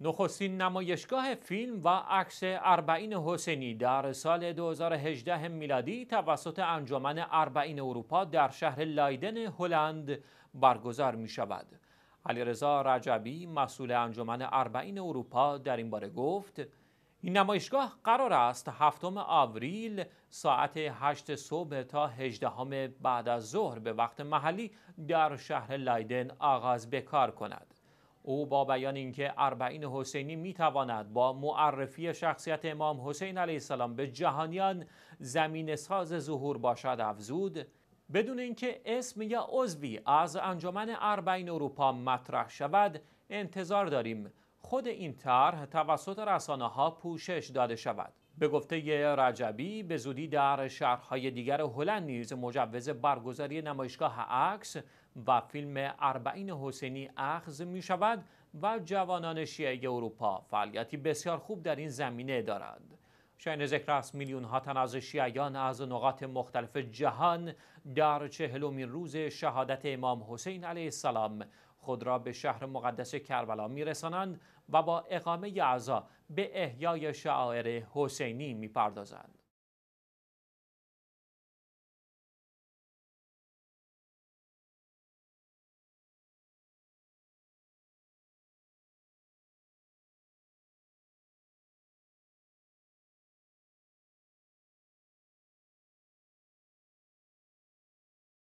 نخستین نمایشگاه فیلم و عکس اربعین حسینی در سال 2018 میلادی توسط انجمن اربعین اروپا در شهر لایدن هلند برگزار می شود. علیرضا رجبی مسئول انجمن اربعین اروپا در این باره گفت این نمایشگاه قرار است هفتم آوریل ساعت 8 صبح تا 18 بعد از ظهر به وقت محلی در شهر لایدن آغاز بکار کند. او با بیان اینکه اربعین حسینی می تواند با معرفی شخصیت امام حسین علیه السلام به جهانیان زمین ساز ظهور باشد افزود بدون اینکه اسم یا عضوی از انجمن اربعین اروپا مطرح شود انتظار داریم خود این طرح توسط رسانه ها پوشش داده شود به گفته رجبی به زودی در شهرهای دیگر هلند نیز مجوز برگزاری نمایشگاه عکس و فیلم اربعین حسینی اخذ می شود و جوانان شیعه اروپا فعالیتی بسیار خوب در این زمینه دارد. شاین ذکر است میلیون ها تن از شیعیان از نقاط مختلف جهان در چهلمین روز شهادت امام حسین علیه السلام خود را به شهر مقدس کربلا میرسانند و با اقامه اعضا به احیای شعائر حسینی میپردازند